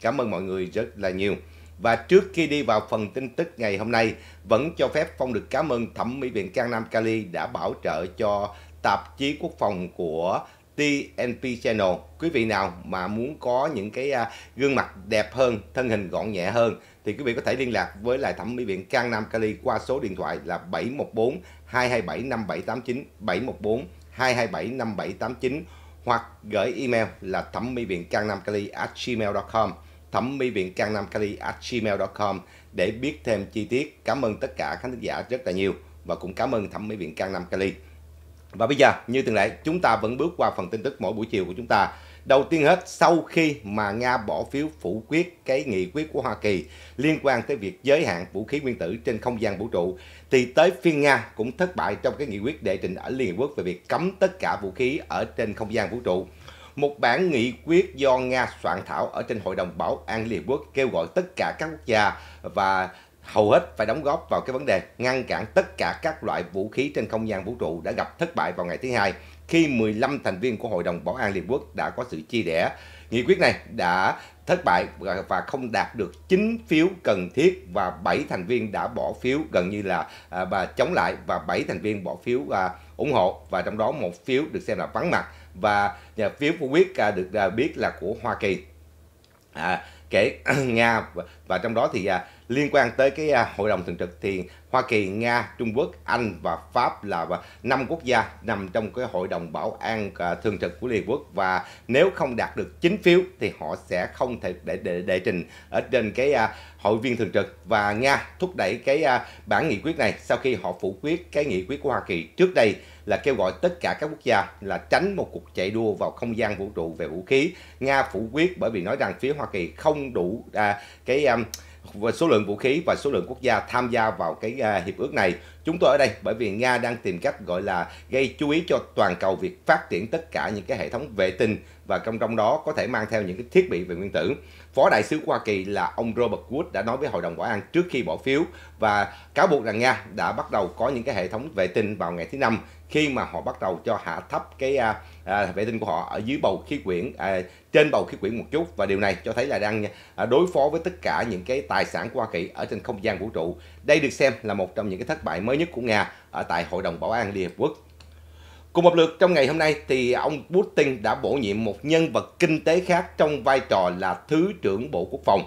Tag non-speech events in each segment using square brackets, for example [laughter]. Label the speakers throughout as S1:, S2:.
S1: Cảm ơn mọi người rất là nhiều. Và trước khi đi vào phần tin tức ngày hôm nay, vẫn cho phép Phong được cảm ơn Thẩm mỹ viện Cang Nam Cali đã bảo trợ cho tạp chí quốc phòng của TNP Channel. Quý vị nào mà muốn có những cái à, gương mặt đẹp hơn, thân hình gọn nhẹ hơn thì quý vị có thể liên lạc với lại thẩm mỹ viện Cang Nam Cali qua số điện thoại là 714 227 5789 714 227 5789 hoặc gửi email là thẩm mỹ viện cang nam cali gmail.com thẩm mỹ viện Cang Nam Cali gmail.com để biết thêm chi tiết. Cảm ơn tất cả khán thính giả rất là nhiều và cũng cảm ơn thẩm mỹ viện Cang Nam Cali. Và bây giờ, như thường lệ, chúng ta vẫn bước qua phần tin tức mỗi buổi chiều của chúng ta. Đầu tiên hết, sau khi mà Nga bỏ phiếu phủ quyết cái nghị quyết của Hoa Kỳ liên quan tới việc giới hạn vũ khí nguyên tử trên không gian vũ trụ, thì tới phiên Nga cũng thất bại trong cái nghị quyết đệ trình ở Liên Hợp Quốc về việc cấm tất cả vũ khí ở trên không gian vũ trụ một bản nghị quyết do Nga soạn thảo ở trên Hội đồng Bảo an Liên Hợp Quốc kêu gọi tất cả các quốc gia và hầu hết phải đóng góp vào cái vấn đề ngăn cản tất cả các loại vũ khí trên không gian vũ trụ đã gặp thất bại vào ngày thứ hai khi 15 thành viên của Hội đồng Bảo an Liên Hợp Quốc đã có sự chia rẽ. Nghị quyết này đã thất bại và không đạt được 9 phiếu cần thiết và 7 thành viên đã bỏ phiếu gần như là à, và chống lại và 7 thành viên bỏ phiếu à, ủng hộ và trong đó một phiếu được xem là vắng mặt và nhà phiếu của quyết à, được à, biết là của Hoa Kỳ à, kể [clears throat] Nga và, và trong đó thì à, liên quan tới cái à, hội đồng thường trực thì Hoa Kỳ, Nga, Trung Quốc, Anh và Pháp là năm quốc gia nằm trong cái hội đồng bảo an à, thường trực của Liên Quốc và nếu không đạt được 9 phiếu thì họ sẽ không thể để đệ, đệ trình ở trên cái à, hội viên thường trực và Nga thúc đẩy cái bản nghị quyết này sau khi họ phủ quyết cái nghị quyết của Hoa Kỳ trước đây là kêu gọi tất cả các quốc gia là tránh một cuộc chạy đua vào không gian vũ trụ về vũ khí. Nga phủ quyết bởi vì nói rằng phía Hoa Kỳ không đủ à, cái um, về số lượng vũ khí và số lượng quốc gia tham gia vào cái à, hiệp ước này. Chúng tôi ở đây bởi vì Nga đang tìm cách gọi là gây chú ý cho toàn cầu việc phát triển tất cả những cái hệ thống vệ tinh và trong trong đó có thể mang theo những cái thiết bị về nguyên tử. Phó đại sứ Hoa Kỳ là ông Robert Wood đã nói với Hội đồng Bảo an trước khi bỏ phiếu và cáo buộc rằng Nga đã bắt đầu có những cái hệ thống vệ tinh vào ngày thứ năm khi mà họ bắt đầu cho hạ thấp cái à, à, vệ tinh của họ ở dưới bầu khí quyển à, trên bầu khí quyển một chút và điều này cho thấy là đang à, đối phó với tất cả những cái tài sản của Hoa Kỳ ở trên không gian vũ trụ. Đây được xem là một trong những cái thất bại mới nhất của Nga ở tại Hội đồng Bảo an Liên Hợp Quốc. Cùng một lượt trong ngày hôm nay thì ông Putin đã bổ nhiệm một nhân vật kinh tế khác trong vai trò là Thứ trưởng Bộ Quốc phòng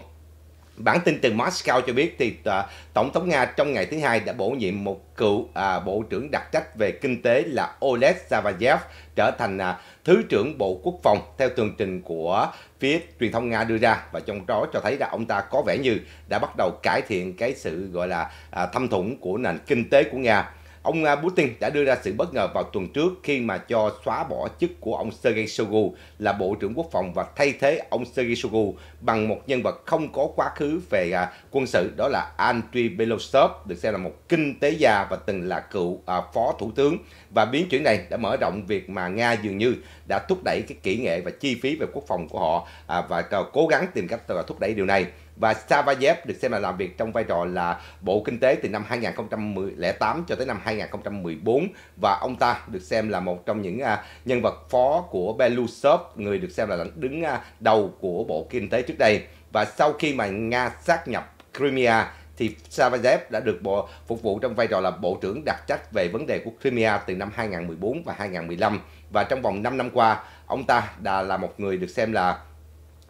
S1: Bản tin từ Moscow cho biết thì ờ, Tổng thống Nga trong ngày thứ hai đã bổ nhiệm một cựu uh, Bộ trưởng đặc trách về kinh tế là Oleg Zavayev trở thành uh, Thứ trưởng Bộ Quốc phòng theo tường trình của phía truyền thông Nga đưa ra và trong đó cho thấy là ông ta có vẻ như đã bắt đầu cải thiện cái sự gọi là uh, thâm thủng của nền kinh tế của Nga Ông à, Putin đã đưa ra sự bất ngờ vào tuần trước khi mà cho xóa bỏ chức của ông Sergei Shoigu là Bộ trưởng Quốc phòng và thay thế ông Sergei Shoigu bằng một nhân vật không có quá khứ về à, quân sự đó là Andriy Belosov được xem là một kinh tế gia và từng là cựu à, phó thủ tướng và biến chuyển này đã mở rộng việc mà Nga dường như đã thúc đẩy cái kỹ nghệ và chi phí về quốc phòng của họ và cố gắng tìm cách thúc đẩy điều này và Savayev được xem là làm việc trong vai trò là Bộ Kinh tế từ năm 2008 cho tới năm 2014 và ông ta được xem là một trong những à, nhân vật phó của Belousov, người được xem là đứng à, đầu của Bộ Kinh tế trước đây. Và sau khi mà Nga sát nhập Crimea thì Savayev đã được bộ, phục vụ trong vai trò là Bộ trưởng đặc trách về vấn đề của Crimea từ năm 2014 và 2015. Và trong vòng 5 năm qua, ông ta đã là một người được xem là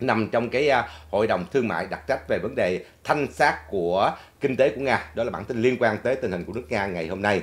S1: nằm trong cái à, hội đồng thương mại đặc trách về vấn đề thanh sát của kinh tế của Nga. Đó là bản tin liên quan tới tình hình của nước Nga ngày hôm nay.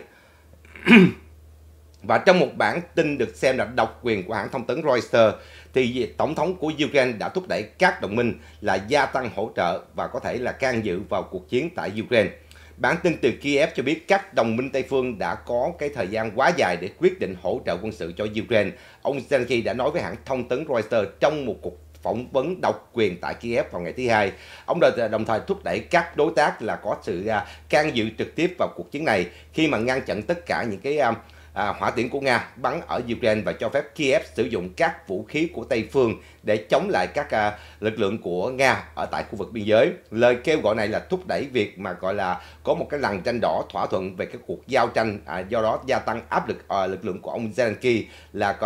S1: Và trong một bản tin được xem là độc quyền của hãng thông tấn Reuters, thì Tổng thống của Ukraine đã thúc đẩy các đồng minh là gia tăng hỗ trợ và có thể là can dự vào cuộc chiến tại Ukraine. Bản tin từ Kiev cho biết các đồng minh Tây phương đã có cái thời gian quá dài để quyết định hỗ trợ quân sự cho Ukraine. Ông Zelensky đã nói với hãng thông tấn Reuters trong một cuộc phỏng vấn độc quyền tại Kiev vào ngày thứ hai. Ông đồng thời thúc đẩy các đối tác là có sự à, can dự trực tiếp vào cuộc chiến này khi mà ngăn chặn tất cả những cái à, à, hỏa tiễn của Nga bắn ở Ukraine và cho phép Kiev sử dụng các vũ khí của Tây phương để chống lại các lực lượng của Nga ở tại khu vực biên giới. Lời kêu gọi này là thúc đẩy việc mà gọi là có một cái lằn tranh đỏ thỏa thuận về cái cuộc giao tranh, do đó gia tăng áp lực à, lực lượng của ông Zelensky là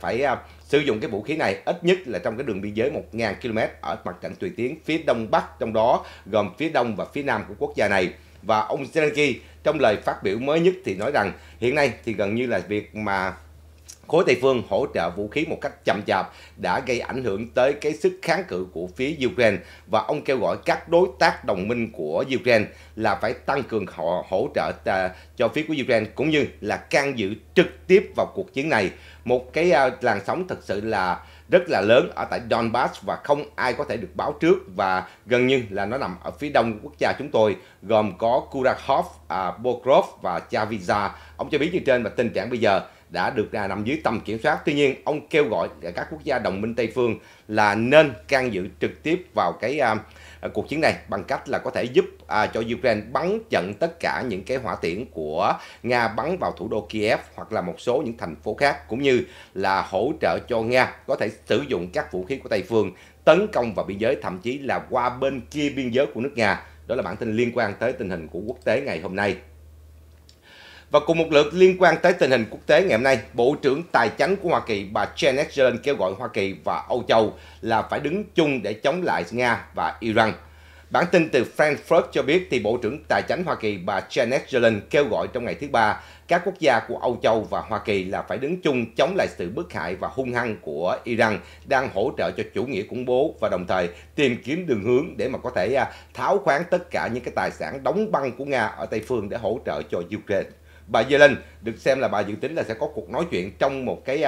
S1: phải sử dụng cái vũ khí này ít nhất là trong cái đường biên giới 1.000 km ở mặt trận tùy tiến phía đông bắc trong đó gồm phía đông và phía nam của quốc gia này và ông Zelensky trong lời phát biểu mới nhất thì nói rằng hiện nay thì gần như là việc mà khối Tây phương hỗ trợ vũ khí một cách chậm chạp đã gây ảnh hưởng tới cái sức kháng cự của phía Ukraine và ông kêu gọi các đối tác đồng minh của Ukraine là phải tăng cường họ hỗ trợ cho phía của Ukraine cũng như là can dự trực tiếp vào cuộc chiến này. Một cái à, làn sóng thật sự là rất là lớn ở tại Donbass và không ai có thể được báo trước và gần như là nó nằm ở phía đông quốc gia chúng tôi gồm có Kurakhov, à, Bokrov và Chaviza. Ông cho biết như trên và tình trạng bây giờ đã được nằm dưới tầm kiểm soát. Tuy nhiên, ông kêu gọi các quốc gia đồng minh Tây phương là nên can dự trực tiếp vào cái à, cuộc chiến này bằng cách là có thể giúp à, cho Ukraine bắn chặn tất cả những cái hỏa tiễn của Nga bắn vào thủ đô Kiev hoặc là một số những thành phố khác cũng như là hỗ trợ cho Nga có thể sử dụng các vũ khí của Tây phương tấn công vào biên giới thậm chí là qua bên kia biên giới của nước Nga. Đó là bản tin liên quan tới tình hình của quốc tế ngày hôm nay. Và cùng một lượt liên quan tới tình hình quốc tế ngày hôm nay, Bộ trưởng Tài chánh của Hoa Kỳ bà Janet Yellen kêu gọi Hoa Kỳ và Âu Châu là phải đứng chung để chống lại Nga và Iran. Bản tin từ Frankfurt cho biết thì Bộ trưởng Tài chánh Hoa Kỳ bà Janet Yellen kêu gọi trong ngày thứ Ba các quốc gia của Âu Châu và Hoa Kỳ là phải đứng chung chống lại sự bức hại và hung hăng của Iran đang hỗ trợ cho chủ nghĩa khủng bố và đồng thời tìm kiếm đường hướng để mà có thể à, tháo khoáng tất cả những cái tài sản đóng băng của Nga ở Tây Phương để hỗ trợ cho Ukraine bà Yellen được xem là bà dự tính là sẽ có cuộc nói chuyện trong một cái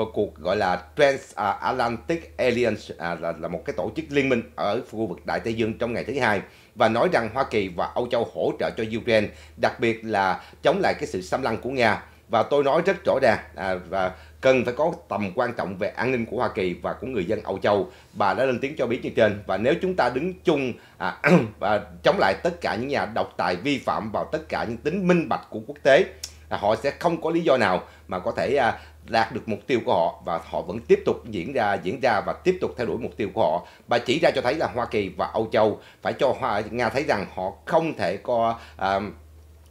S1: uh, cuộc gọi là Transatlantic Alliance uh, là, là một cái tổ chức liên minh ở khu vực Đại Tây Dương trong ngày thứ hai và nói rằng Hoa Kỳ và Âu Châu hỗ trợ cho Ukraine, đặc biệt là chống lại cái sự xâm lăng của Nga và tôi nói rất rõ ràng à, và cần phải có tầm quan trọng về an ninh của Hoa Kỳ và của người dân Âu Châu. Bà đã lên tiếng cho biết như trên và nếu chúng ta đứng chung à, [clears throat] và chống lại tất cả những nhà độc tài vi phạm vào tất cả những tính minh bạch của quốc tế là họ sẽ không có lý do nào mà có thể à, đạt được mục tiêu của họ và họ vẫn tiếp tục diễn ra diễn ra và tiếp tục theo đuổi mục tiêu của họ. Bà chỉ ra cho thấy là Hoa Kỳ và Âu Châu phải cho Hoa Nga thấy rằng họ không thể có à,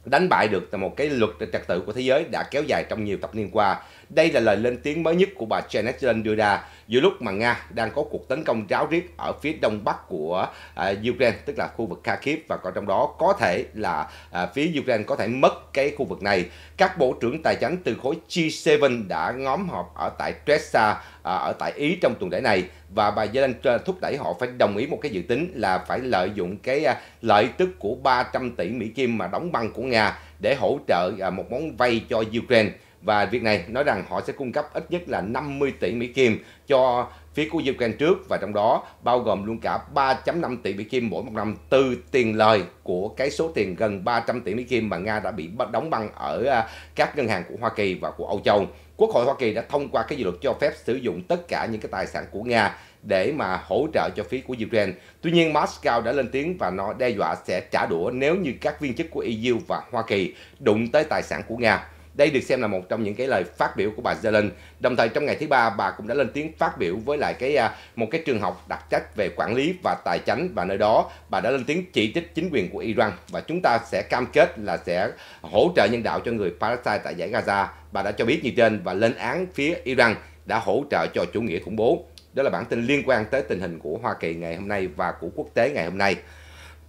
S1: đánh bại được một cái luật trật tự của thế giới đã kéo dài trong nhiều thập niên qua đây là lời lên tiếng mới nhất của bà Janet Yellen đưa ra giữa lúc mà Nga đang có cuộc tấn công ráo riết ở phía đông bắc của uh, Ukraine, tức là khu vực Kharkiv và còn trong đó có thể là uh, phía Ukraine có thể mất cái khu vực này. Các bộ trưởng tài chính từ khối G7 đã ngóm họp ở tại Tresa uh, à, ở tại Ý trong tuần lễ này và bà Yellen thúc đẩy họ phải đồng ý một cái dự tính là phải lợi dụng cái lợi tức của 300 tỷ Mỹ Kim mà đóng băng của Nga để hỗ trợ một món vay cho Ukraine và việc này nói rằng họ sẽ cung cấp ít nhất là 50 tỷ Mỹ Kim cho phía của Ukraine trước và trong đó bao gồm luôn cả 3.5 tỷ Mỹ Kim mỗi một năm từ tiền lời của cái số tiền gần 300 tỷ Mỹ Kim mà Nga đã bị đóng băng ở à, các ngân hàng của Hoa Kỳ và của Âu Châu. Quốc hội Hoa Kỳ đã thông qua cái dự luật cho phép sử dụng tất cả những cái tài sản của Nga để mà hỗ trợ cho phía của Ukraine. Tuy nhiên, Moscow đã lên tiếng và nó đe dọa sẽ trả đũa nếu như các viên chức của EU và Hoa Kỳ đụng tới tài sản của Nga. Đây được xem là một trong những cái lời phát biểu của bà Zelen. Đồng thời trong ngày thứ ba, bà cũng đã lên tiếng phát biểu với lại cái à, một cái trường học đặc trách về quản lý và tài chính và nơi đó bà đã lên tiếng chỉ trích chính quyền của Iran và chúng ta sẽ cam kết là sẽ hỗ trợ nhân đạo cho người Palestine tại giải Gaza. Bà đã cho biết như trên và lên án phía Iran đã hỗ trợ cho chủ nghĩa khủng bố. Đó là bản tin liên quan tới tình hình của Hoa Kỳ ngày hôm nay và của quốc tế ngày hôm nay.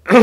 S1: [clears throat]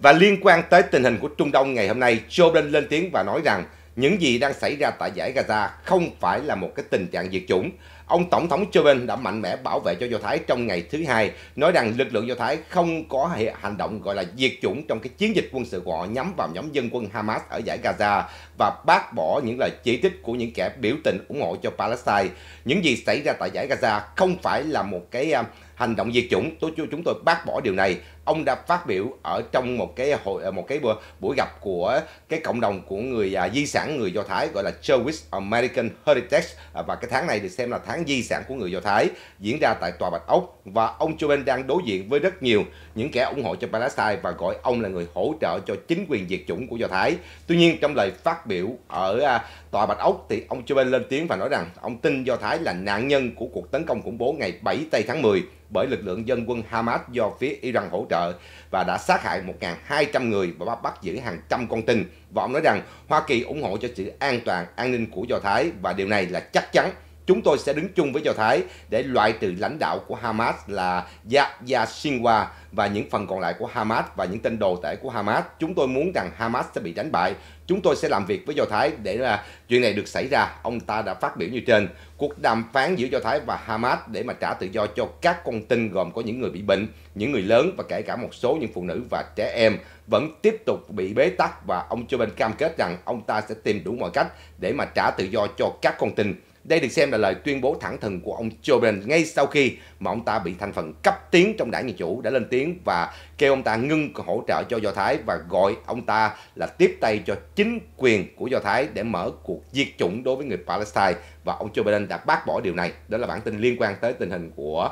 S1: Và liên quan tới tình hình của Trung Đông ngày hôm nay, Joe Biden lên tiếng và nói rằng những gì đang xảy ra tại giải Gaza không phải là một cái tình trạng diệt chủng. Ông Tổng thống Joe Biden đã mạnh mẽ bảo vệ cho Do Thái trong ngày thứ hai, nói rằng lực lượng Do Thái không có hành động gọi là diệt chủng trong cái chiến dịch quân sự của họ nhắm vào nhóm dân quân Hamas ở giải Gaza và bác bỏ những lời chỉ trích của những kẻ biểu tình ủng hộ cho Palestine. Những gì xảy ra tại giải Gaza không phải là một cái à, hành động diệt chủng, tôi chúng tôi bác bỏ điều này ông đã phát biểu ở trong một cái hội ờ, một cái buổi gặp của cái cộng đồng của người à, di sản người Do Thái gọi là Jewish American Heritage à, và cái tháng này được xem là tháng di sản của người Do Thái diễn ra tại tòa Bạch Ốc và ông Joe Biden đang đối diện với rất nhiều những kẻ ủng hộ cho Palestine và gọi ông là người hỗ trợ cho chính quyền diệt chủng của Do Thái. Tuy nhiên trong lời phát biểu ở à, tòa Bạch Ốc thì ông Joe Biden lên tiếng và nói rằng ông tin Do Thái là nạn nhân của cuộc tấn công khủng bố ngày 7 tây tháng 10 bởi lực lượng dân quân Hamas do phía Iran hỗ trợ trợ và đã sát hại 1.200 người và bắt giữ hàng trăm con tin. Và ông nói rằng Hoa Kỳ ủng hộ cho sự an toàn, an ninh của Do Thái và điều này là chắc chắn chúng tôi sẽ đứng chung với Do Thái để loại trừ lãnh đạo của Hamas là Yahya Sinwa và những phần còn lại của Hamas và những tên đồ tể của Hamas. Chúng tôi muốn rằng Hamas sẽ bị đánh bại chúng tôi sẽ làm việc với Do Thái để là chuyện này được xảy ra. Ông ta đã phát biểu như trên, cuộc đàm phán giữa Do Thái và Hamas để mà trả tự do cho các con tin gồm có những người bị bệnh, những người lớn và kể cả một số những phụ nữ và trẻ em vẫn tiếp tục bị bế tắc và ông Joe Biden cam kết rằng ông ta sẽ tìm đủ mọi cách để mà trả tự do cho các con tin đây được xem là lời tuyên bố thẳng thừng của ông Joe Biden ngay sau khi mà ông ta bị thành phần cấp tiến trong đảng Dân Chủ đã lên tiếng và kêu ông ta ngưng hỗ trợ cho Do Thái và gọi ông ta là tiếp tay cho chính quyền của Do Thái để mở cuộc diệt chủng đối với người Palestine và ông Joe Biden đã bác bỏ điều này. Đó là bản tin liên quan tới tình hình của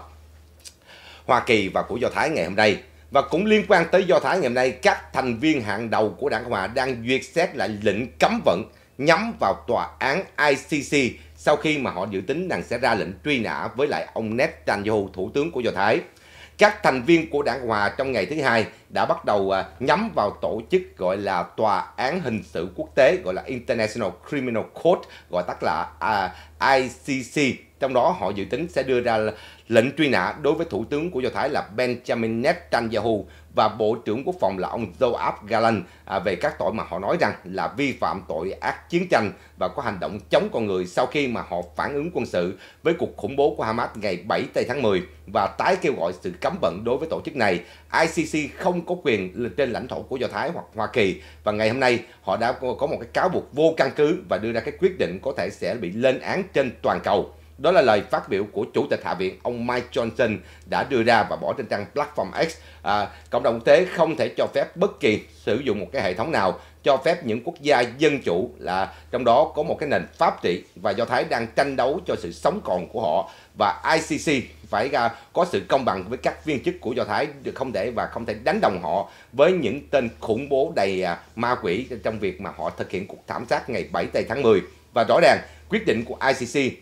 S1: Hoa Kỳ và của Do Thái ngày hôm nay. Và cũng liên quan tới Do Thái ngày hôm nay, các thành viên hàng đầu của Đảng Hòa đang duyệt xét lại lệnh cấm vận nhắm vào tòa án ICC sau khi mà họ dự tính rằng sẽ ra lệnh truy nã với lại ông Netanyahu, thủ tướng của Do Thái. Các thành viên của đảng Hòa trong ngày thứ hai đã bắt đầu à, nhắm vào tổ chức gọi là Tòa án Hình sự Quốc tế, gọi là International Criminal Court, gọi tắt là à, ICC. Trong đó họ dự tính sẽ đưa ra lệnh truy nã đối với thủ tướng của Do Thái là Benjamin Netanyahu và Bộ trưởng Quốc phòng là ông Joab Galan à, về các tội mà họ nói rằng là vi phạm tội ác chiến tranh và có hành động chống con người sau khi mà họ phản ứng quân sự với cuộc khủng bố của Hamas ngày 7 tây tháng 10 và tái kêu gọi sự cấm vận đối với tổ chức này. ICC không có quyền trên lãnh thổ của Do Thái hoặc Hoa Kỳ và ngày hôm nay họ đã có một cái cáo buộc vô căn cứ và đưa ra cái quyết định có thể sẽ bị lên án trên toàn cầu. Đó là lời phát biểu của Chủ tịch Hạ viện ông Mike Johnson đã đưa ra và bỏ trên trang Platform X. À, cộng đồng quốc tế không thể cho phép bất kỳ sử dụng một cái hệ thống nào cho phép những quốc gia dân chủ là trong đó có một cái nền pháp trị và Do Thái đang tranh đấu cho sự sống còn của họ và ICC phải ra có sự công bằng với các viên chức của Do Thái được không thể và không thể đánh đồng họ với những tên khủng bố đầy à, ma quỷ trong việc mà họ thực hiện cuộc thảm sát ngày 7 tây tháng 10 và rõ ràng quyết định của ICC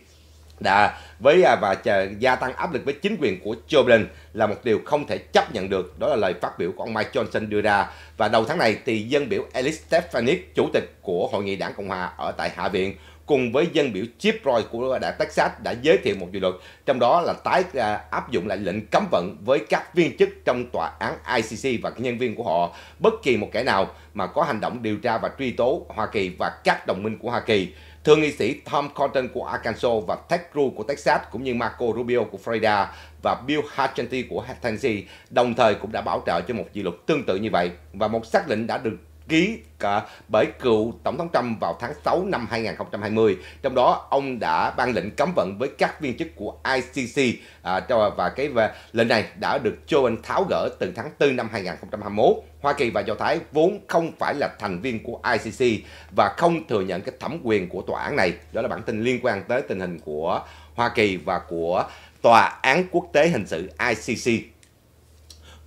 S1: đã với à, và chờ gia tăng áp lực với chính quyền của Joe Biden là một điều không thể chấp nhận được. Đó là lời phát biểu của ông Mike Johnson đưa ra. Và đầu tháng này thì dân biểu Elise Stefanik, chủ tịch của Hội nghị Đảng Cộng Hòa ở tại Hạ viện, cùng với dân biểu Chip Roy của đảng Texas đã giới thiệu một dự luật, trong đó là tái à, áp dụng lại lệnh cấm vận với các viên chức trong tòa án ICC và nhân viên của họ, bất kỳ một kẻ nào mà có hành động điều tra và truy tố Hoa Kỳ và các đồng minh của Hoa Kỳ. Thượng nghị sĩ Tom Cotton của Arkansas và Ted Cruz của Texas cũng như Marco Rubio của Florida và Bill Hatchenty của Tennessee đồng thời cũng đã bảo trợ cho một dự luật tương tự như vậy và một xác lệnh đã được ký cả bởi cựu Tổng thống Trump vào tháng 6 năm 2020. Trong đó, ông đã ban lệnh cấm vận với các viên chức của ICC à, và cái lệnh này đã được Joe Biden tháo gỡ từ tháng 4 năm 2021. Hoa Kỳ và Do Thái vốn không phải là thành viên của ICC và không thừa nhận cái thẩm quyền của tòa án này. Đó là bản tin liên quan tới tình hình của Hoa Kỳ và của Tòa án Quốc tế Hình sự ICC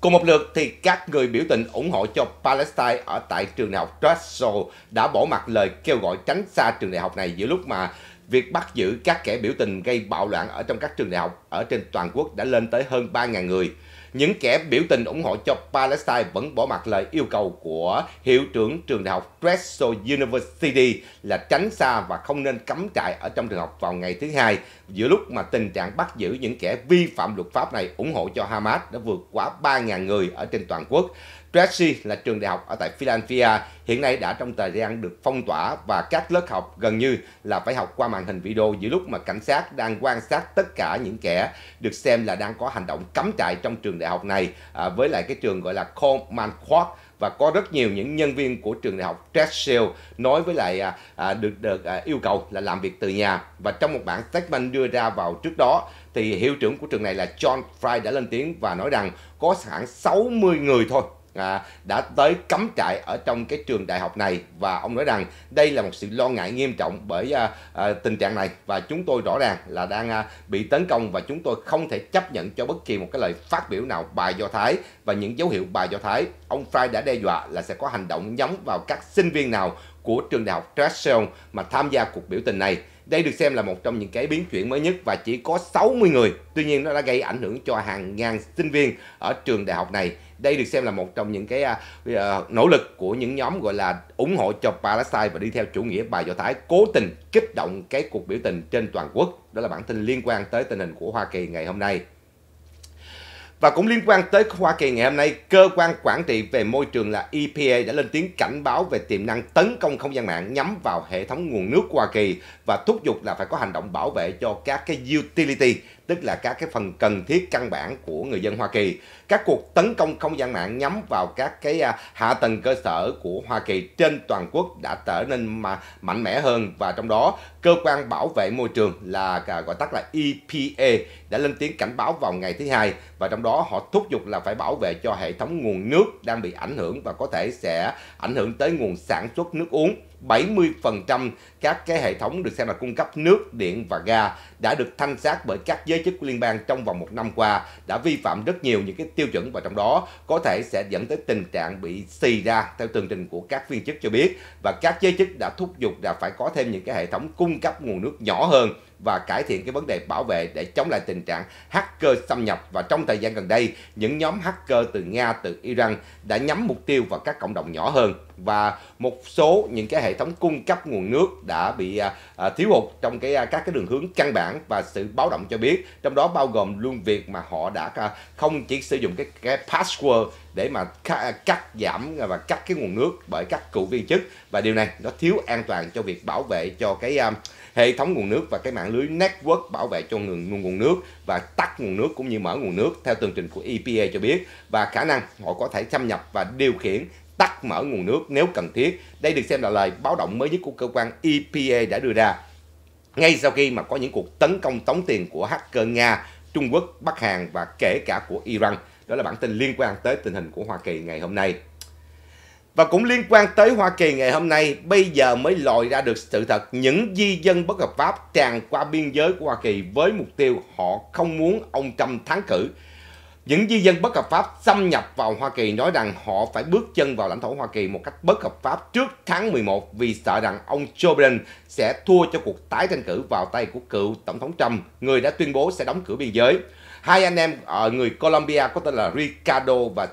S1: Cùng một lượt thì các người biểu tình ủng hộ cho Palestine ở tại trường đại học Drexel đã bỏ mặt lời kêu gọi tránh xa trường đại học này giữa lúc mà việc bắt giữ các kẻ biểu tình gây bạo loạn ở trong các trường đại học ở trên toàn quốc đã lên tới hơn 3.000 người những kẻ biểu tình ủng hộ cho Palestine vẫn bỏ mặt lời yêu cầu của hiệu trưởng trường đại học Drexel University là tránh xa và không nên cắm trại ở trong trường học vào ngày thứ hai giữa lúc mà tình trạng bắt giữ những kẻ vi phạm luật pháp này ủng hộ cho Hamas đã vượt quá 3.000 người ở trên toàn quốc. Strachey là trường đại học ở tại Philadelphia hiện nay đã trong thời gian được phong tỏa và các lớp học gần như là phải học qua màn hình video giữa lúc mà cảnh sát đang quan sát tất cả những kẻ được xem là đang có hành động cắm trại trong trường đại học này à, với lại cái trường gọi là Coleman Quark và có rất nhiều những nhân viên của trường đại học Drexel nói với lại à, à, được được à, yêu cầu là làm việc từ nhà và trong một bản statement đưa ra vào trước đó thì hiệu trưởng của trường này là John Fry đã lên tiếng và nói rằng có khoảng 60 người thôi à, đã tới cắm trại ở trong cái trường đại học này và ông nói rằng đây là một sự lo ngại nghiêm trọng bởi à, à, tình trạng này và chúng tôi rõ ràng là đang à, bị tấn công và chúng tôi không thể chấp nhận cho bất kỳ một cái lời phát biểu nào bài do thái và những dấu hiệu bài do thái ông Fry đã đe dọa là sẽ có hành động nhắm vào các sinh viên nào của trường đại học Drexel mà tham gia cuộc biểu tình này đây được xem là một trong những cái biến chuyển mới nhất và chỉ có 60 người. Tuy nhiên nó đã gây ảnh hưởng cho hàng ngàn sinh viên ở trường đại học này. Đây được xem là một trong những cái uh, nỗ lực của những nhóm gọi là ủng hộ cho Palestine và đi theo chủ nghĩa bài Do Thái cố tình kích động cái cuộc biểu tình trên toàn quốc. Đó là bản tin liên quan tới tình hình của Hoa Kỳ ngày hôm nay. Và cũng liên quan tới Hoa Kỳ ngày hôm nay, cơ quan quản trị về môi trường là EPA đã lên tiếng cảnh báo về tiềm năng tấn công không gian mạng nhắm vào hệ thống nguồn nước Hoa Kỳ và thúc giục là phải có hành động bảo vệ cho các cái utility tức là các cái phần cần thiết căn bản của người dân Hoa Kỳ. Các cuộc tấn công không gian mạng nhắm vào các cái à, hạ tầng cơ sở của Hoa Kỳ trên toàn quốc đã trở nên mà mạnh mẽ hơn và trong đó cơ quan bảo vệ môi trường là à, gọi tắt là EPA đã lên tiếng cảnh báo vào ngày thứ hai và trong đó họ thúc giục là phải bảo vệ cho hệ thống nguồn nước đang bị ảnh hưởng và có thể sẽ ảnh hưởng tới nguồn sản xuất nước uống 70% các cái hệ thống được xem là cung cấp nước, điện và ga đã được thanh sát bởi các giới chức liên bang trong vòng một năm qua đã vi phạm rất nhiều những cái tiêu chuẩn và trong đó có thể sẽ dẫn tới tình trạng bị xì ra theo tường trình của các viên chức cho biết và các giới chức đã thúc giục là phải có thêm những cái hệ thống cung cấp nguồn nước nhỏ hơn và cải thiện cái vấn đề bảo vệ để chống lại tình trạng hacker xâm nhập và trong thời gian gần đây những nhóm hacker từ Nga từ Iran đã nhắm mục tiêu vào các cộng đồng nhỏ hơn và một số những cái hệ thống cung cấp nguồn nước đã bị à, à, thiếu hụt trong cái à, các cái đường hướng căn bản và sự báo động cho biết trong đó bao gồm luôn việc mà họ đã không chỉ sử dụng cái cái password để mà cắt giảm và cắt cái nguồn nước bởi các cựu viên chức và điều này nó thiếu an toàn cho việc bảo vệ cho cái hệ thống nguồn nước và cái mạng lưới network bảo vệ cho ngừng nguồn nước và tắt nguồn nước cũng như mở nguồn nước theo tường trình của EPA cho biết và khả năng họ có thể xâm nhập và điều khiển tắt mở nguồn nước nếu cần thiết. Đây được xem là lời báo động mới nhất của cơ quan EPA đã đưa ra. Ngay sau khi mà có những cuộc tấn công tống tiền của hacker Nga, Trung Quốc, Bắc Hàn và kể cả của Iran. Đó là bản tin liên quan tới tình hình của Hoa Kỳ ngày hôm nay. Và cũng liên quan tới Hoa Kỳ ngày hôm nay, bây giờ mới lòi ra được sự thật những di dân bất hợp pháp tràn qua biên giới của Hoa Kỳ với mục tiêu họ không muốn ông Trump thắng cử. Những di dân bất hợp pháp xâm nhập vào Hoa Kỳ nói rằng họ phải bước chân vào lãnh thổ Hoa Kỳ một cách bất hợp pháp trước tháng 11 vì sợ rằng ông Joe Biden sẽ thua cho cuộc tái tranh cử vào tay của cựu Tổng thống Trump, người đã tuyên bố sẽ đóng cửa biên giới. Hai anh em ở người Colombia có tên là Ricardo và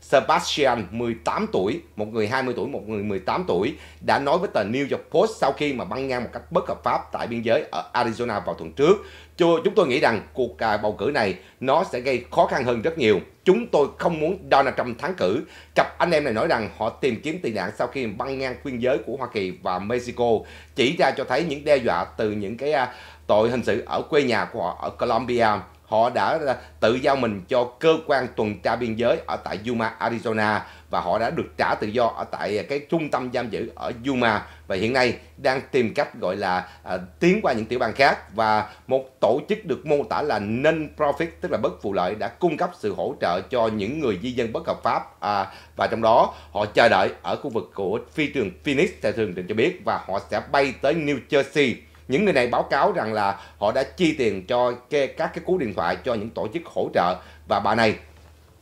S1: Sebastian 18 tuổi, một người 20 tuổi, một người 18 tuổi đã nói với tờ New York Post sau khi mà băng ngang một cách bất hợp pháp tại biên giới ở Arizona vào tuần trước. Chúng tôi nghĩ rằng cuộc à, bầu cử này nó sẽ gây khó khăn hơn rất nhiều. Chúng tôi không muốn Donald Trump thắng cử. Cặp anh em này nói rằng họ tìm kiếm tị nạn sau khi băng ngang biên giới của Hoa Kỳ và Mexico chỉ ra cho thấy những đe dọa từ những cái à, tội hình sự ở quê nhà của họ ở Colombia họ đã à, tự giao mình cho cơ quan tuần tra biên giới ở tại Yuma, Arizona và họ đã được trả tự do ở tại cái trung tâm giam giữ ở Yuma và hiện nay đang tìm cách gọi là à, tiến qua những tiểu bang khác và một tổ chức được mô tả là non-profit tức là bất phụ lợi đã cung cấp sự hỗ trợ cho những người di dân bất hợp pháp à, và trong đó họ chờ đợi ở khu vực của phi trường Phoenix theo thường định cho biết và họ sẽ bay tới New Jersey những người này báo cáo rằng là họ đã chi tiền cho cái, các cái cú điện thoại cho những tổ chức hỗ trợ và bà này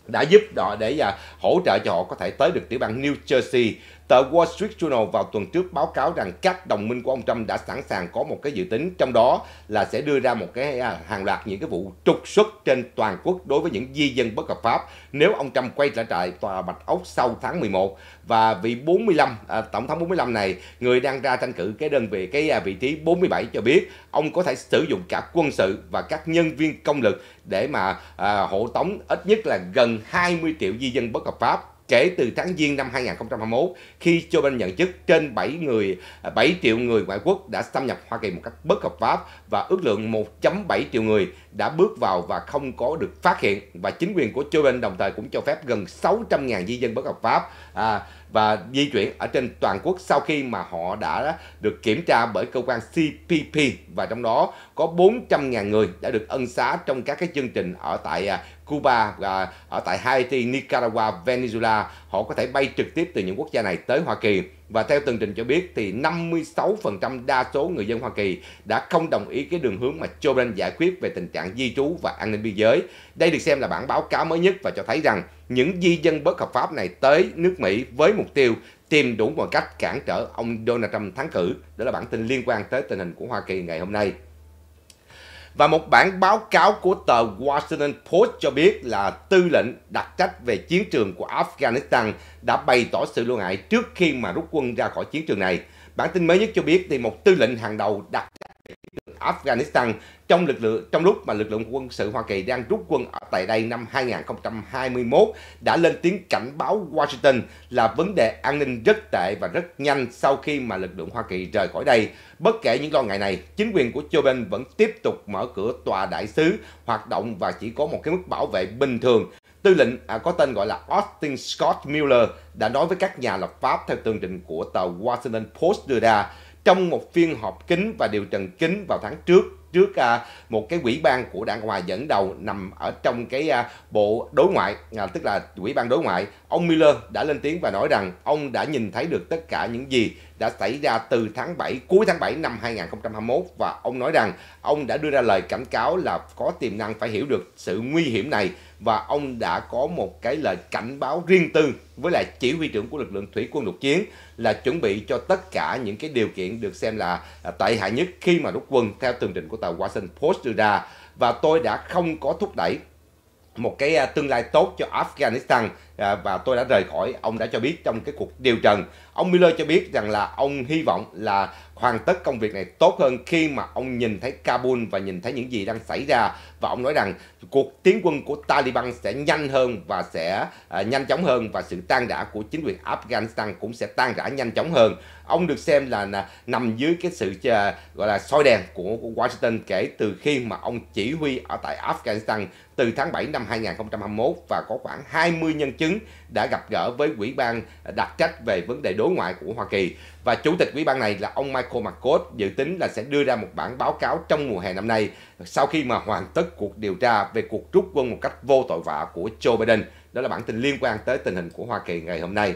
S1: đã giúp họ để à, hỗ trợ cho họ có thể tới được tiểu bang New Jersey Tờ Wall Street Journal vào tuần trước báo cáo rằng các đồng minh của ông Trump đã sẵn sàng có một cái dự tính trong đó là sẽ đưa ra một cái à, hàng loạt những cái vụ trục xuất trên toàn quốc đối với những di dân bất hợp pháp nếu ông Trump quay trở lại tòa Bạch Ốc sau tháng 11 và vị 45 à, tổng thống 45 này người đang ra tranh cử cái đơn vị cái à, vị trí 47 cho biết ông có thể sử dụng cả quân sự và các nhân viên công lực để mà à, hộ tống ít nhất là gần 20 triệu di dân bất hợp pháp kể từ tháng Giêng năm 2021 khi Joe Biden nhận chức trên 7 người 7 à, triệu người ngoại quốc đã xâm nhập Hoa Kỳ một cách bất hợp pháp và ước lượng 1.7 triệu người đã bước vào và không có được phát hiện và chính quyền của Joe Biden đồng thời cũng cho phép gần 600.000 di dân bất hợp pháp à, và di chuyển ở trên toàn quốc sau khi mà họ đã được kiểm tra bởi cơ quan CPP và trong đó có 400.000 người đã được ân xá trong các cái chương trình ở tại à, Cuba và ở tại Haiti, Nicaragua, Venezuela. Họ có thể bay trực tiếp từ những quốc gia này tới Hoa Kỳ. Và theo tường trình cho biết thì 56% đa số người dân Hoa Kỳ đã không đồng ý cái đường hướng mà Joe Biden giải quyết về tình trạng di trú và an ninh biên giới. Đây được xem là bản báo cáo mới nhất và cho thấy rằng những di dân bất hợp pháp này tới nước Mỹ với mục tiêu tìm đủ mọi cách cản trở ông Donald Trump thắng cử. Đó là bản tin liên quan tới tình hình của Hoa Kỳ ngày hôm nay. Và một bản báo cáo của tờ Washington Post cho biết là tư lệnh đặc trách về chiến trường của Afghanistan đã bày tỏ sự lo ngại trước khi mà rút quân ra khỏi chiến trường này. Bản tin mới nhất cho biết thì một tư lệnh hàng đầu đặc Afghanistan trong lực lượng trong lúc mà lực lượng quân sự Hoa Kỳ đang rút quân ở tại đây năm 2021 đã lên tiếng cảnh báo Washington là vấn đề an ninh rất tệ và rất nhanh sau khi mà lực lượng Hoa Kỳ rời khỏi đây. Bất kể những lo ngại này, chính quyền của Joe Biden vẫn tiếp tục mở cửa tòa đại sứ hoạt động và chỉ có một cái mức bảo vệ bình thường. Tư lệnh à, có tên gọi là Austin Scott Mueller đã nói với các nhà lập pháp theo tường trình của tờ Washington Post đưa ra trong một phiên họp kín và điều trần kín vào tháng trước trước à, một cái quỹ ban của đảng Cộng hòa dẫn đầu nằm ở trong cái à, bộ đối ngoại à, tức là quỹ ban đối ngoại ông Miller đã lên tiếng và nói rằng ông đã nhìn thấy được tất cả những gì đã xảy ra từ tháng 7 cuối tháng 7 năm 2021 và ông nói rằng ông đã đưa ra lời cảnh cáo là có tiềm năng phải hiểu được sự nguy hiểm này và ông đã có một cái lời cảnh báo riêng tư với lại chỉ huy trưởng của lực lượng thủy quân lục chiến là chuẩn bị cho tất cả những cái điều kiện được xem là à, tệ hại nhất khi mà rút quân theo tường trình của tàu Washington Post đưa ra và tôi đã không có thúc đẩy một cái à, tương lai tốt cho Afghanistan À, và tôi đã rời khỏi ông đã cho biết trong cái cuộc điều trần ông Miller cho biết rằng là ông hy vọng là hoàn tất công việc này tốt hơn khi mà ông nhìn thấy Kabul và nhìn thấy những gì đang xảy ra và ông nói rằng cuộc tiến quân của Taliban sẽ nhanh hơn và sẽ à, nhanh chóng hơn và sự tan rã của chính quyền Afghanistan cũng sẽ tan rã nhanh chóng hơn ông được xem là, nằm dưới cái sự à, gọi là soi đèn của, của Washington kể từ khi mà ông chỉ huy ở tại Afghanistan từ tháng 7 năm 2021 và có khoảng 20 nhân chứng chứng đã gặp gỡ với quỹ ban đặc trách về vấn đề đối ngoại của Hoa Kỳ và chủ tịch quỹ ban này là ông Michael McCord dự tính là sẽ đưa ra một bản báo cáo trong mùa hè năm nay sau khi mà hoàn tất cuộc điều tra về cuộc rút quân một cách vô tội vạ của Joe Biden. Đó là bản tin liên quan tới tình hình của Hoa Kỳ ngày hôm nay.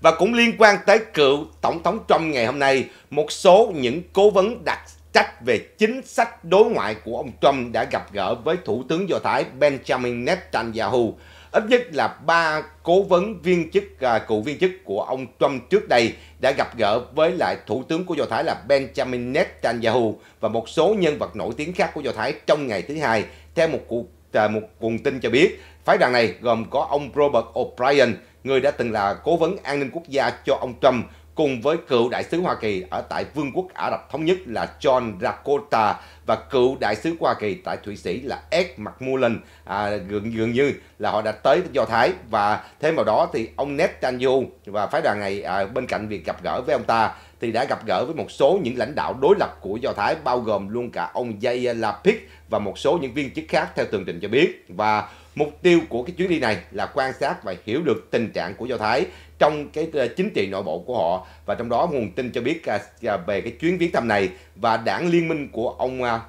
S1: Và cũng liên quan tới cựu Tổng thống Trump ngày hôm nay, một số những cố vấn đặc trách về chính sách đối ngoại của ông Trump đã gặp gỡ với Thủ tướng Do Thái Benjamin Netanyahu. Ít nhất là ba cố vấn viên chức à, cựu viên chức của ông Trump trước đây đã gặp gỡ với lại thủ tướng của Do Thái là Benjamin Netanyahu và một số nhân vật nổi tiếng khác của Do Thái trong ngày thứ hai. Theo một cuộc à, một nguồn tin cho biết, phái đoàn này gồm có ông Robert O'Brien, người đã từng là cố vấn an ninh quốc gia cho ông Trump cùng với cựu đại sứ Hoa Kỳ ở tại Vương quốc Ả Rập Thống Nhất là John Rakota và cựu đại sứ Hoa Kỳ tại Thụy Sĩ là Ed McMullen à, gần, gần như là họ đã tới Do Thái và thêm vào đó thì ông Netanyahu và phái đoàn này à, bên cạnh việc gặp gỡ với ông ta thì đã gặp gỡ với một số những lãnh đạo đối lập của Do Thái bao gồm luôn cả ông Yair Lapid và một số những viên chức khác theo tường trình cho biết và Mục tiêu của cái chuyến đi này là quan sát và hiểu được tình trạng của Do Thái trong cái ờ, chính trị nội bộ của họ và trong đó nguồn tin cho biết à, à, về cái chuyến viếng thăm này và đảng liên minh của ông à,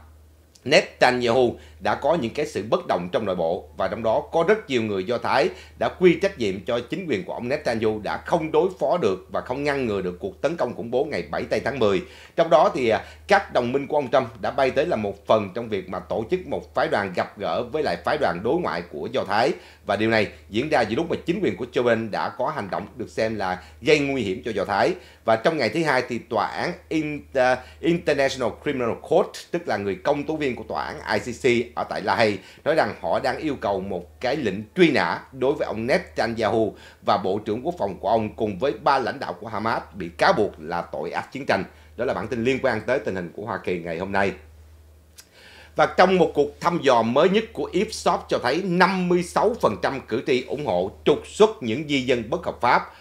S1: Netanyahu đã có những cái sự bất đồng trong nội bộ và trong đó có rất nhiều người Do Thái đã quy trách nhiệm cho chính quyền của ông Netanyahu đã không đối phó được và không ngăn ngừa được cuộc tấn công khủng bố ngày 7 tây tháng 10. Trong đó thì à, các đồng minh của ông Trump đã bay tới là một phần trong việc mà tổ chức một phái đoàn gặp gỡ với lại phái đoàn đối ngoại của Do Thái và điều này diễn ra giữa lúc mà chính quyền của Joe Biden đã có hành động được xem là gây nguy hiểm cho Do Thái và trong ngày thứ hai thì tòa án Inter International Criminal Court tức là người công tố viên của tòa án ICC ở tại La Hay nói rằng họ đang yêu cầu một cái lệnh truy nã đối với ông Netanyahu và Bộ trưởng Quốc phòng của ông cùng với ba lãnh đạo của Hamas bị cáo buộc là tội ác chiến tranh. Đó là bản tin liên quan tới tình hình của Hoa Kỳ ngày hôm nay. Và trong một cuộc thăm dò mới nhất của Ipsos cho thấy 56% cử tri ủng hộ trục xuất những di dân bất hợp pháp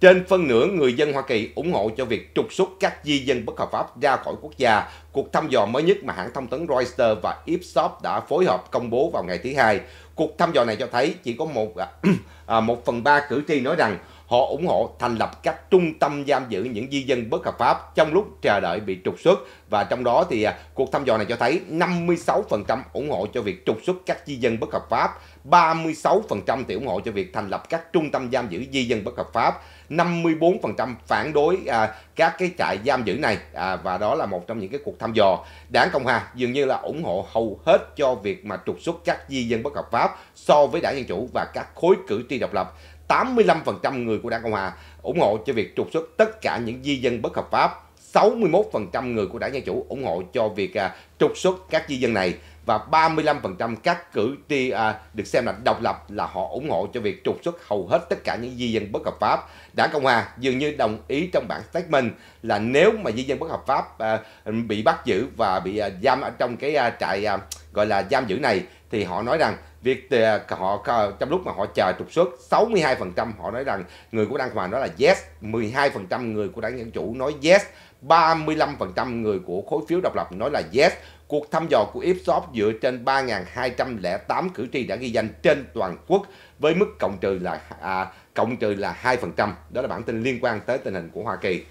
S1: trên phân nửa người dân Hoa Kỳ ủng hộ cho việc trục xuất các di dân bất hợp pháp ra khỏi quốc gia. Cuộc thăm dò mới nhất mà hãng thông tấn Reuters và Ipsos đã phối hợp công bố vào ngày thứ Hai. Cuộc thăm dò này cho thấy chỉ có một à, [clears throat] à một phần ba cử tri nói rằng họ ủng hộ thành lập các trung tâm giam giữ những di dân bất hợp pháp trong lúc chờ đợi bị trục xuất và trong đó thì à, cuộc thăm dò này cho thấy 56% ủng hộ cho việc trục xuất các di dân bất hợp pháp, 36% thì ủng hộ cho việc thành lập các trung tâm giam giữ di dân bất hợp pháp 54% phản đối à, các cái trại giam giữ này à, và đó là một trong những cái cuộc thăm dò đảng cộng hòa dường như là ủng hộ hầu hết cho việc mà trục xuất các di dân bất hợp pháp so với đảng dân chủ và các khối cử tri độc lập 85% người của đảng cộng hòa ủng hộ cho việc trục xuất tất cả những di dân bất hợp pháp 61% người của đảng Dân Chủ ủng hộ cho việc à, trục xuất các di dân này và 35% các cử tri à, được xem là độc lập là họ ủng hộ cho việc trục xuất hầu hết tất cả những di dân bất hợp pháp. Đảng Cộng hòa dường như đồng ý trong bản statement là nếu mà di dân bất hợp pháp à, bị bắt giữ và bị à, giam ở trong cái à, trại à, gọi là giam giữ này thì họ nói rằng việc à, họ à, trong lúc mà họ chờ trục xuất 62% họ nói rằng người của Đảng Cộng hòa nói là yes, 12% người của Đảng Dân Chủ nói yes, 35% người của khối phiếu độc lập nói là yes Cuộc thăm dò của Ipsos dựa trên 3.208 cử tri đã ghi danh trên toàn quốc với mức cộng trừ là à, cộng trừ là 2%. Đó là bản tin liên quan tới tình hình của Hoa Kỳ.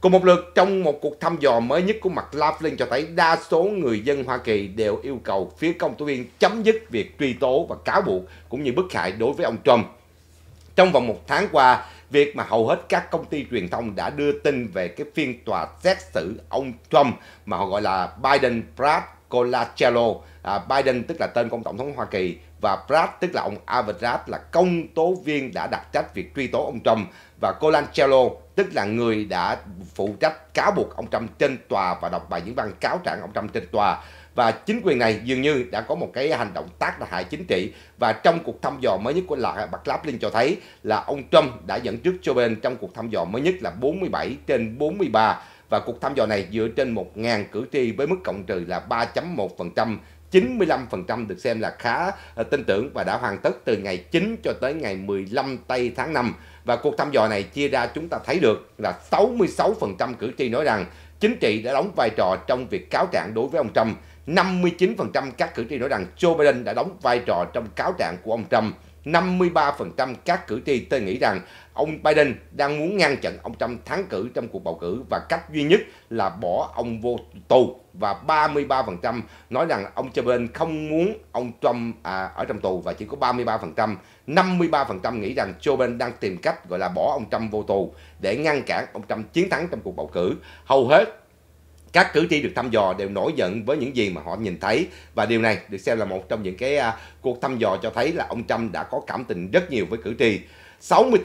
S1: Cùng một lượt, trong một cuộc thăm dò mới nhất của mặt Laughlin cho thấy đa số người dân Hoa Kỳ đều yêu cầu phía công tố viên chấm dứt việc truy tố và cáo buộc cũng như bức hại đối với ông Trump. Trong vòng một tháng qua, việc mà hầu hết các công ty truyền thông đã đưa tin về cái phiên tòa xét xử ông Trump mà họ gọi là Biden Brad Colangelo. À, Biden tức là tên của Tổng thống Hoa Kỳ và Brad tức là ông Avedrat là công tố viên đã đặt trách việc truy tố ông Trump và Colangelo tức là người đã phụ trách cáo buộc ông Trump trên tòa và đọc bài diễn văn cáo trạng ông Trump trên tòa và chính quyền này dường như đã có một cái hành động tác hại chính trị và trong cuộc thăm dò mới nhất của là Bạc Laplin cho thấy là ông Trump đã dẫn trước Joe Biden trong cuộc thăm dò mới nhất là 47 trên 43 và cuộc thăm dò này dựa trên 1.000 cử tri với mức cộng trừ là 3.1%, 95% được xem là khá ờ, tin tưởng và đã hoàn tất từ ngày 9 cho tới ngày 15 tây tháng 5. Và cuộc thăm dò này chia ra chúng ta thấy được là 66% cử tri nói rằng chính trị đã đóng vai trò trong việc cáo trạng đối với ông Trump 59% các cử tri nói rằng Joe Biden đã đóng vai trò trong cáo trạng của ông Trump. 53% các cử tri tôi nghĩ rằng ông Biden đang muốn ngăn chặn ông Trump thắng cử trong cuộc bầu cử và cách duy nhất là bỏ ông vô tù và 33% nói rằng ông Joe Biden không muốn ông Trump à, ở trong tù và chỉ có 33%, 53% nghĩ rằng Joe Biden đang tìm cách gọi là bỏ ông Trump vô tù để ngăn cản ông Trump chiến thắng trong cuộc bầu cử. Hầu hết các cử tri được thăm dò đều nổi giận với những gì mà họ nhìn thấy và điều này được xem là một trong những cái à, cuộc thăm dò cho thấy là ông Trump đã có cảm tình rất nhiều với cử tri. 68%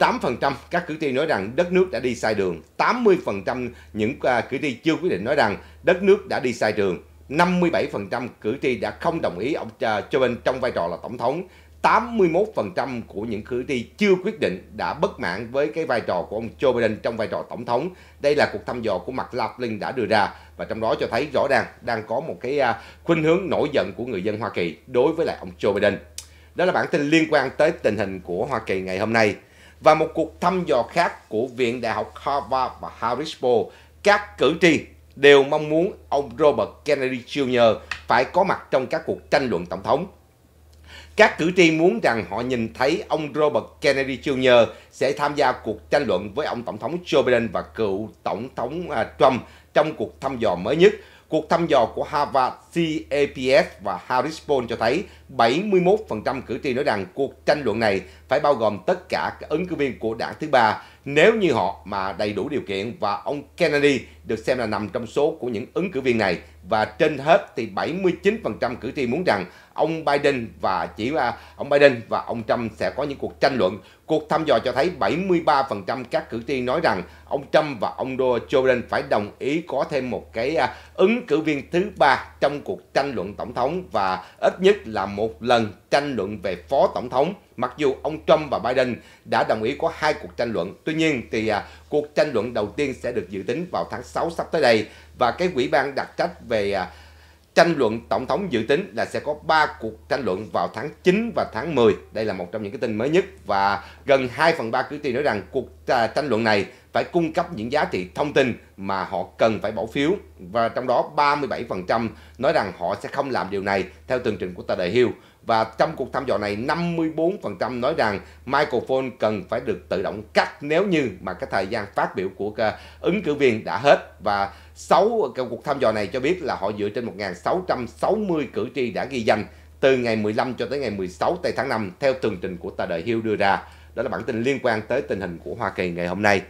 S1: các cử tri nói rằng đất nước đã đi sai đường, 80% những à, cử tri chưa quyết định nói rằng đất nước đã đi sai đường, 57% cử tri đã không đồng ý ông à, Joe Biden trong vai trò là tổng thống 81% của những cử tri chưa quyết định đã bất mãn với cái vai trò của ông Joe Biden trong vai trò tổng thống. Đây là cuộc thăm dò của mặt Laughlin đã đưa ra và trong đó cho thấy rõ ràng đang có một cái à, khuynh hướng nổi giận của người dân Hoa Kỳ đối với lại ông Joe Biden. Đó là bản tin liên quan tới tình hình của Hoa Kỳ ngày hôm nay. Và một cuộc thăm dò khác của Viện Đại học Harvard và Harris Poll, các cử tri đều mong muốn ông Robert Kennedy Jr. phải có mặt trong các cuộc tranh luận tổng thống các cử tri muốn rằng họ nhìn thấy ông Robert Kennedy Jr. sẽ tham gia cuộc tranh luận với ông Tổng thống Joe Biden và cựu Tổng thống à, Trump trong cuộc thăm dò mới nhất. Cuộc thăm dò của Harvard CAPS và Harris Poll cho thấy 71% cử tri nói rằng cuộc tranh luận này phải bao gồm tất cả các ứng cử viên của đảng thứ ba nếu như họ mà đầy đủ điều kiện và ông Kennedy được xem là nằm trong số của những ứng cử viên này và trên hết thì 79% cử tri muốn rằng ông Biden và chỉ à, ông Biden và ông Trump sẽ có những cuộc tranh luận. Cuộc thăm dò cho thấy 73% các cử tri nói rằng ông Trump và ông Joe Biden phải đồng ý có thêm một cái à, ứng cử viên thứ ba trong cuộc tranh luận tổng thống và ít nhất là một lần tranh luận về phó tổng thống. Mặc dù ông Trump và Biden đã đồng ý có hai cuộc tranh luận, tuy nhiên thì à, cuộc tranh luận đầu tiên sẽ được dự tính vào tháng 6 sắp tới đây và cái ủy ban đặc trách về à, tranh luận tổng thống dự tính là sẽ có 3 cuộc tranh luận vào tháng 9 và tháng 10. Đây là một trong những cái tin mới nhất và gần 2 phần 3 cử tri nói rằng cuộc à, tranh luận này phải cung cấp những giá trị thông tin mà họ cần phải bỏ phiếu và trong đó 37% nói rằng họ sẽ không làm điều này theo tường trình của tờ đại hiếu và trong cuộc thăm dò này 54% nói rằng microphone cần phải được tự động cắt nếu như mà cái thời gian phát biểu của ờ, ứng cử viên đã hết và 6 cuộc thăm dò này cho biết là họ dựa trên 1.660 cử tri đã ghi danh từ ngày 15 cho tới ngày 16 tây tháng 5 theo tường trình của tờ đại hiếu đưa ra. Đó là bản tin liên quan tới tình hình của Hoa Kỳ ngày hôm nay.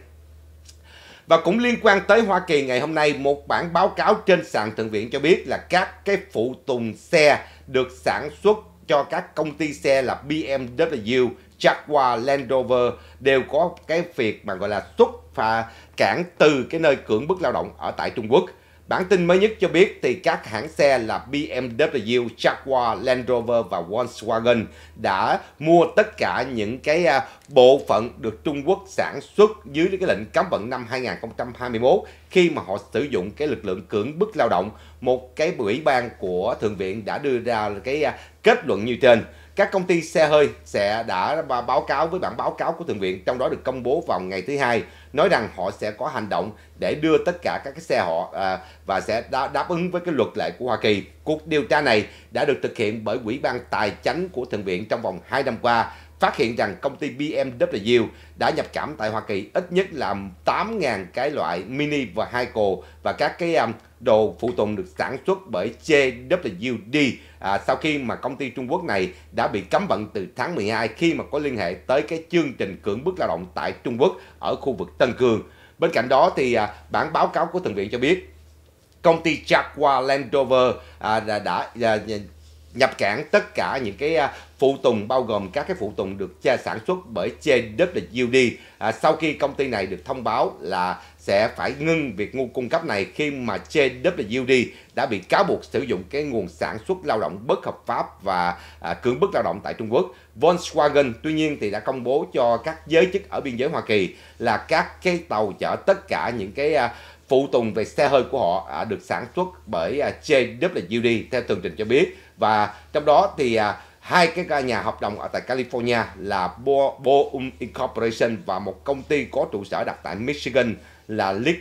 S1: Và cũng liên quan tới Hoa Kỳ ngày hôm nay, một bản báo cáo trên sàn thượng viện cho biết là các cái phụ tùng xe được sản xuất cho các công ty xe là BMW, Jaguar, Land Rover đều có cái việc mà gọi là xuất phà cản từ cái nơi cưỡng bức lao động ở tại Trung Quốc. Bản tin mới nhất cho biết thì các hãng xe là BMW, Jaguar, Land Rover và Volkswagen đã mua tất cả những cái à, bộ phận được Trung Quốc sản xuất dưới cái lệnh cấm vận năm 2021 khi mà họ sử dụng cái lực lượng cưỡng bức lao động. Một cái ủy ban của Thượng viện đã đưa ra cái à, kết luận như trên các công ty xe hơi sẽ đã báo cáo với bản báo cáo của thượng viện trong đó được công bố vào ngày thứ hai nói rằng họ sẽ có hành động để đưa tất cả các cái xe họ à, và sẽ đáp, ứng với cái luật lệ của Hoa Kỳ. Cuộc điều tra này đã được thực hiện bởi Ủy ban Tài chánh của thượng viện trong vòng 2 năm qua phát hiện rằng công ty BMW đã nhập cảm tại Hoa Kỳ ít nhất là 8.000 cái loại mini và hai cồ và các cái um, đồ phụ tùng được sản xuất bởi JWD à, sau khi mà công ty Trung Quốc này đã bị cấm vận từ tháng 12 khi mà có liên hệ tới cái chương trình cưỡng bức lao động tại Trung Quốc ở khu vực Tân Cương Bên cạnh đó thì à, bản báo cáo của Thượng viện cho biết công ty Jaguar Land Rover à, đã, đã, đã à, nhập cản tất cả những cái à, phụ tùng bao gồm các cái phụ tùng được sản xuất bởi JWD à, sau khi công ty này được thông báo là sẽ phải ngưng việc ngu cung cấp này khi mà JWD đã bị cáo buộc sử dụng cái nguồn sản xuất lao động bất hợp pháp và à, cưỡng bức lao động tại Trung Quốc. Volkswagen tuy nhiên thì đã công bố cho các giới chức ở biên giới Hoa Kỳ là các cái tàu chở tất cả những cái à, phụ tùng về xe hơi của họ à, được sản xuất bởi à, JWD theo tường trình cho biết và trong đó thì à, hai cái nhà hợp đồng ở tại California là Boeing um Incorporation và một công ty có trụ sở đặt tại Michigan là Lead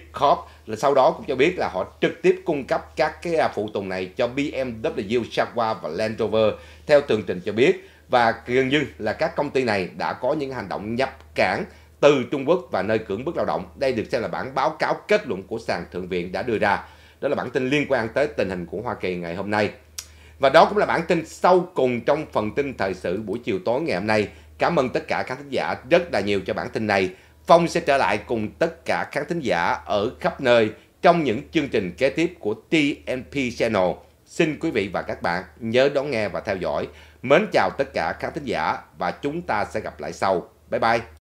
S1: Là sau đó cũng cho biết là họ trực tiếp cung cấp các cái à, phụ tùng này cho BMW, Jaguar và Land Rover theo tường trình cho biết và gần như là các công ty này đã có những hành động nhập cảng từ Trung Quốc và nơi cưỡng bức lao động. Đây được xem là bản báo cáo kết luận của sàn thượng viện đã đưa ra. Đó là bản tin liên quan tới tình hình của Hoa Kỳ ngày hôm nay. Và đó cũng là bản tin sau cùng trong phần tin thời sự buổi chiều tối ngày hôm nay. Cảm ơn tất cả khán thính giả rất là nhiều cho bản tin này. Phong sẽ trở lại cùng tất cả khán thính giả ở khắp nơi trong những chương trình kế tiếp của TNP Channel. Xin quý vị và các bạn nhớ đón nghe và theo dõi. Mến chào tất cả khán thính giả và chúng ta sẽ gặp lại sau. Bye bye!